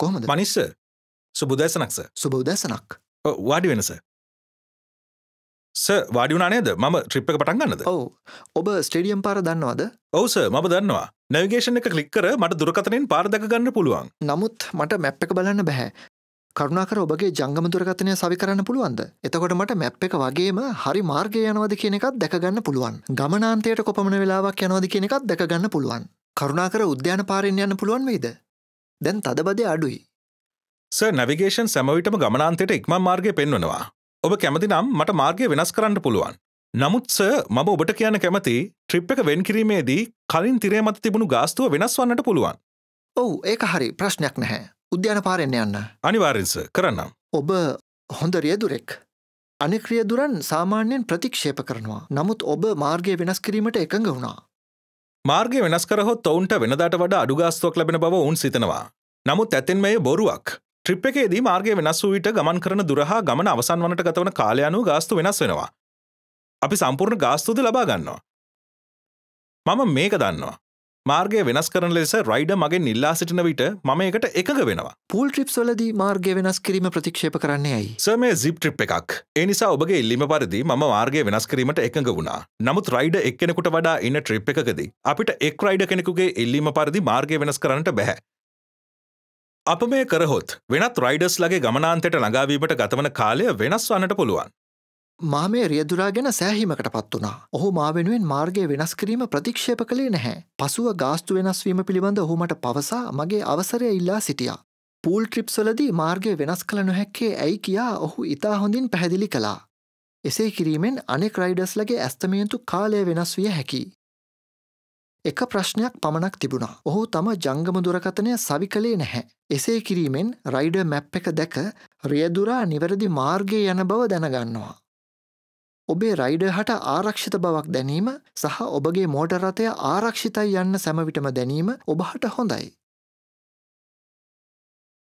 කොහොමද මනිස්ස සුබුදැසනක්ස සුබුදැසනක් වාඩි වෙනස ස වාඩිුණා නේද මම ට්‍රිප් එක පටන් ගන්නද ඔව ඔබ ස්ටේඩියම් පාර දන්නවාද ඔවස ම දන්නවා නැවිගේෂන් එක කලික්කර මට දුරකතනෙන් පාර්දක ගන්න පුළුවන් නමුත් මට මැප් එක බලන්න බැහැ කරුණාකර ඔබගේ ජංගම දුරකතනය සවි කරන්න පුළුවන්ද එතකොට මට මැප් එක වගේම හරි මාර්ගය යනවද කියන එකත් දැකගන්න පුළුවන් ගමනාන්තයට කොපමණ වෙලාවක් යනවද කියන එකත් දැකගන්න පුළුවන් කරුණාකර උද්‍යාන පාරෙන් යන්න පුළුවන් වෙයිද දැන් තදබදය අඩුයි. ස නැවිගේෂන් සැමවිටම ගමනාන්තයට එක්ම මාර්ගය පෙන්වනවා. ඔබ කැමති නම් මට මාර්ගය වෙනස් කරන්න පුළුවන්. නමුත්ස මම ඔබට කියන කැමති ට්‍රිප් එක වෙන් කිරීමේදී කලින් තිරේ මත තිබුණු ගාස්තුව වෙනස් වන්නට පුළුවන්. ඔවු ඒක හරි ප්‍රශ්නයක් නැහැ උද්‍යාන පාරෙන්න්න යන්න. අනිවාරෙන්ස කරන්නම්. ඔබ හොඳරිය දුරෙක්. අනික්‍රිය දුරන් සාමාන්‍යයෙන් ප්‍රතික්ෂේප කරනවා. නමුත් ඔබ මාර්ගය වෙනස් කිරීමට එකඟ වුණා. මාර්ගය වෙනස් කරහොත් ඔවුන්ට වෙනදාට වඩා අඩුගාස්තුවක් ලැබෙන බව ඔවුන් සිතනවා. නමුත් ඇතෙන්ම එය බොරුවක්. ට්‍රිප් එකේදී මාර්ගය වෙනස් වූ විට ගමන් කරන දුරහා ගමන අවසන් වනට ගතවන කාලය අනුව ගාස්තු වෙනස් වෙනවා. අපි සම්පූර්ණ ගාස්තුද ලබා ගන්නවා. මම මේක දන්නවා. මාර්ගය වෙනස් කරන ලෙස රයිඩ මගෙන් ඉල්ලා සිටින විට මම එකට එකඟ වෙනවා පූල් ට්‍රිප්වලද මාර්ගය වෙනස් කිරීම ප්‍රතික්ෂේප කරන්නේ ඇයි සම සිප් ට්‍රිප් එකක් එනිසා ඔබගේ ඉල්ලිම පරිදි ම මාර්ගය වෙනස් කිරීමට එකඟ වුණා නමුත් රයිඩ එක්කෙනෙකුට වඩා ඉන්න ට්‍රිප් එකකදී අපිට එක් රයිඩ කෙනෙකුගේ ඉල්ලීම පරිදි මාර්ගය වෙනස් කරන්නට බැහැ අප මේ කරහොත් වෙනත් රයිඩස් ලගේ ගමනාන්තයට ළඟාවීමට ගතවන කාලය වෙනස් වන්නට පුළුවන් මා මේ රියදුරා ගැන සෑහීමකට පත් වනා. ඔහු මා වෙනුවෙන් මාර්ගය වෙනස් කිරීම ප්‍රතික්ෂේප කළේ නැහැ. පසුව ගාස්තු වෙනස්වීම පිළිබඳ ඔහුමට පවසා මගේ අවසරය ඉල්ලා සිටියා. පූල් ට්‍රිප්සලදී මාර්ගය වෙනස් කළ නොහැක්කේ ඇයි කියා ඔහු ඉතා හොඳින් පැහැදිලි කළා. එසේ කිරීමෙන් අනෙක් රයිඩස්ලගේ ඇස්තමියන්තු කාලය වෙනස් විය හැකි. එක ප්‍රශ්නයක් පමණක් තිබුණා. ඔහු තම ජංගම දුරකථනය සවි කළේ නැහැ. එසේ කිරීමෙන් රයිඩ මැප් එක දැක රියදුරා නිවැරදි මාර්ගය යන බව දැනගන්නවා. ඔබේ රයිඩ හට ආරක්ෂිත බවක් දැනීම සහ ඔබගේ මෝටරතය ආරක්ෂිතයි යන්න සැමවිටම දැනීම ඔබහට හොඳයි.